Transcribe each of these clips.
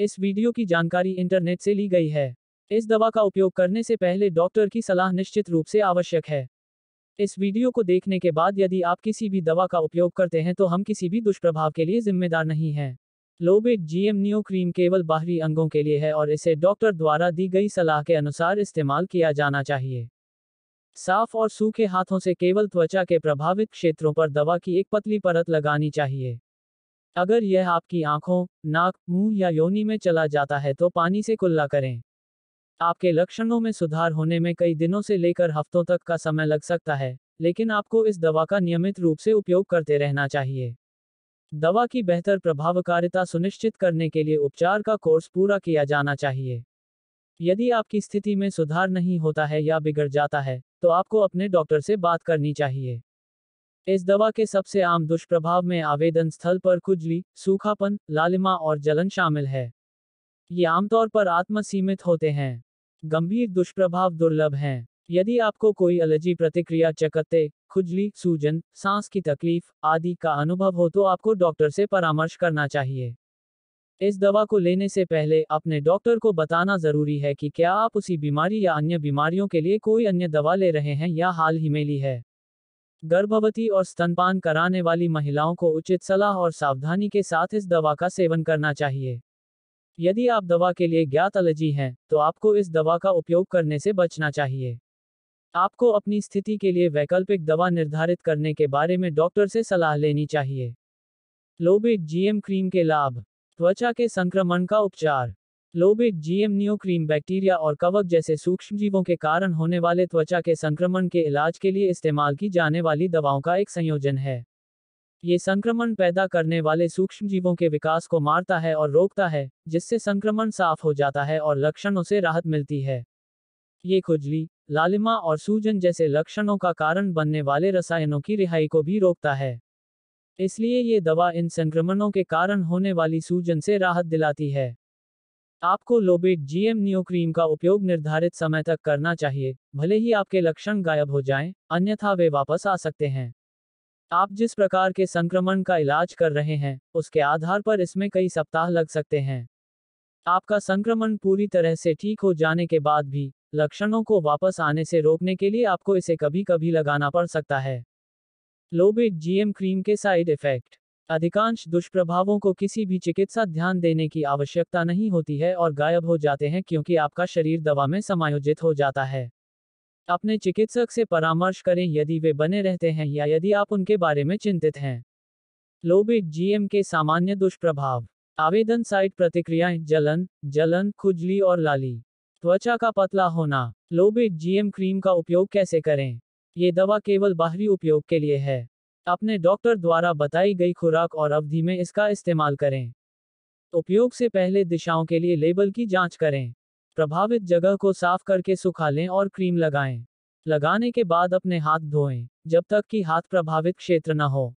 इस वीडियो की जानकारी इंटरनेट से ली गई है इस दवा का उपयोग करने से पहले डॉक्टर की सलाह निश्चित रूप से आवश्यक है इस वीडियो को देखने के बाद यदि आप किसी भी दवा का उपयोग करते हैं तो हम किसी भी दुष्प्रभाव के लिए जिम्मेदार नहीं हैं लोबेट जीएम न्यू क्रीम केवल बाहरी अंगों के लिए है और इसे डॉक्टर द्वारा दी गई सलाह के अनुसार इस्तेमाल किया जाना चाहिए साफ और सूखे हाथों से केवल त्वचा के प्रभावित क्षेत्रों पर दवा की एक पतली परत लगानी चाहिए अगर यह आपकी आंखों, नाक मुंह या योनी में चला जाता है तो पानी से कुल्ला करें आपके लक्षणों में सुधार होने में कई दिनों से लेकर हफ्तों तक का समय लग सकता है लेकिन आपको इस दवा का नियमित रूप से उपयोग करते रहना चाहिए दवा की बेहतर प्रभावकारिता सुनिश्चित करने के लिए उपचार का कोर्स पूरा किया जाना चाहिए यदि आपकी स्थिति में सुधार नहीं होता है या बिगड़ जाता है तो आपको अपने डॉक्टर से बात करनी चाहिए इस दवा के सबसे आम दुष्प्रभाव में आवेदन स्थल पर खुजली सूखापन लालिमा और जलन शामिल है ये आमतौर पर आत्म सीमित होते हैं गंभीर दुष्प्रभाव दुर्लभ हैं यदि आपको कोई एलर्जी प्रतिक्रिया चकत्ते खुजली सूजन सांस की तकलीफ आदि का अनुभव हो तो आपको डॉक्टर से परामर्श करना चाहिए इस दवा को लेने से पहले अपने डॉक्टर को बताना जरूरी है कि क्या आप उसी बीमारी या अन्य बीमारियों के लिए कोई अन्य दवा ले रहे हैं या हाल ही में ली है गर्भवती और स्तनपान कराने वाली महिलाओं को उचित सलाह और सावधानी के साथ इस दवा का सेवन करना चाहिए यदि आप दवा के लिए ज्ञात एलर्जी हैं तो आपको इस दवा का उपयोग करने से बचना चाहिए आपको अपनी स्थिति के लिए वैकल्पिक दवा निर्धारित करने के बारे में डॉक्टर से सलाह लेनी चाहिए लोबिक जीएम क्रीम के लाभ त्वचा के संक्रमण का उपचार लोबिक जीएम न्योक्रीम बैक्टीरिया और कवक जैसे सूक्ष्म जीवों के कारण होने वाले त्वचा के संक्रमण के इलाज के लिए इस्तेमाल की जाने वाली दवाओं का एक संयोजन है ये संक्रमण पैदा करने वाले सूक्ष्म जीवों के विकास को मारता है और रोकता है जिससे संक्रमण साफ हो जाता है और लक्षणों से राहत मिलती है ये खुजली लालिमा और सूजन जैसे लक्षणों का कारण बनने वाले रसायनों की रिहाई को भी रोकता है इसलिए ये दवा इन संक्रमणों के कारण होने वाली सूजन से राहत दिलाती है आपको लोबेट जीएम न्यू क्रीम का उपयोग निर्धारित समय तक करना चाहिए भले ही आपके लक्षण गायब हो जाएं, अन्यथा वे वापस आ सकते हैं आप जिस प्रकार के संक्रमण का इलाज कर रहे हैं उसके आधार पर इसमें कई सप्ताह लग सकते हैं आपका संक्रमण पूरी तरह से ठीक हो जाने के बाद भी लक्षणों को वापस आने से रोकने के लिए आपको इसे कभी कभी लगाना पड़ सकता है लोबेट जीएम क्रीम के साइड इफेक्ट अधिकांश दुष्प्रभावों को किसी भी चिकित्सा ध्यान देने की आवश्यकता नहीं होती है और गायब हो जाते हैं क्योंकि आपका शरीर दवा में समायोजित हो जाता है अपने चिकित्सक से परामर्श करें यदि वे बने रहते हैं या यदि आप उनके बारे में चिंतित हैं लोबिट जीएम के सामान्य दुष्प्रभाव आवेदन साइट प्रतिक्रियाएं जलन जलन खुजली और लाली त्वचा का पतला होना लोबिट जीएम क्रीम का उपयोग कैसे करें ये दवा केवल बाहरी उपयोग के लिए है अपने डॉक्टर द्वारा बताई गई खुराक और अवधि में इसका इस्तेमाल करें उपयोग से पहले दिशाओं के लिए लेबल की जांच करें प्रभावित जगह को साफ करके सुखा लें और क्रीम लगाएं लगाने के बाद अपने हाथ धोएं जब तक कि हाथ प्रभावित क्षेत्र न हो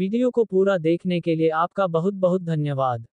वीडियो को पूरा देखने के लिए आपका बहुत बहुत धन्यवाद